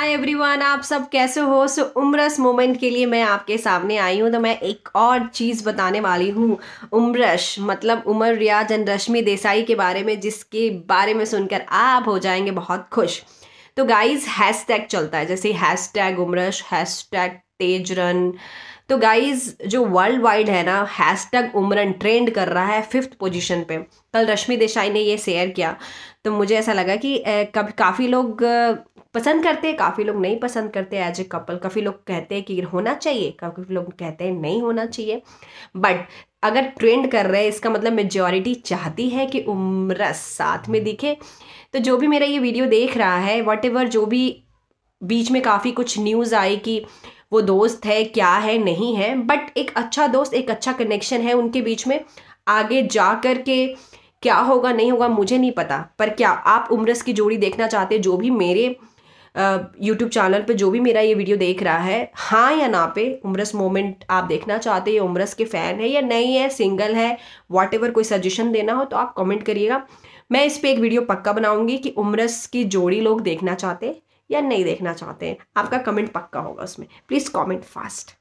hi everyone आप सब कैसे हो सो उम्रस मोमेंट के लिए मैं आपके सामने आई हूँ तो मैं एक और चीज़ बताने वाली हूँ उम्रश मतलब उमर रियाज एंड रश्मि देसाई के बारे में जिसके बारे में सुनकर आप हो जाएंगे बहुत खुश तो गाइस हैशटैग चलता है जैसे tag Umrash tag Tejran तो गाइज जो वर्ल्ड वाइड है ना हैशटैग उमरन ट्रेंड कर रहा है फिफ्थ पोजीशन पे कल रश्मि देसाई ने ये शेयर किया तो मुझे ऐसा लगा कि कब काफ़ी लोग पसंद करते हैं काफ़ी लोग नहीं पसंद करते एज ए कपल काफ़ी लोग कहते हैं कि होना चाहिए काफ़ी लोग कहते हैं नहीं होना चाहिए बट अगर ट्रेंड कर रहे हैं इसका मतलब मेजॉरिटी चाहती है कि उम्र साथ में दिखे तो जो भी मेरा ये वीडियो देख रहा है वट जो भी बीच में काफ़ी कुछ न्यूज़ आई कि वो दोस्त है क्या है नहीं है बट एक अच्छा दोस्त एक अच्छा कनेक्शन है उनके बीच में आगे जा कर के क्या होगा नहीं होगा मुझे नहीं पता पर क्या आप उम्रस की जोड़ी देखना चाहते जो भी मेरे यूट्यूब चैनल पे जो भी मेरा ये वीडियो देख रहा है हाँ या ना पे उमरस मोमेंट आप देखना चाहते हैं उमरस के फ़ैन है या नहीं है सिंगल है वॉट कोई सजेशन देना हो तो आप कमेंट करिएगा मैं इस पर एक वीडियो पक्का बनाऊंगी कि उमरस की जोड़ी लोग देखना चाहते हैं या नहीं देखना चाहते हैं आपका कमेंट पक्का होगा उसमें प्लीज़ कमेंट फास्ट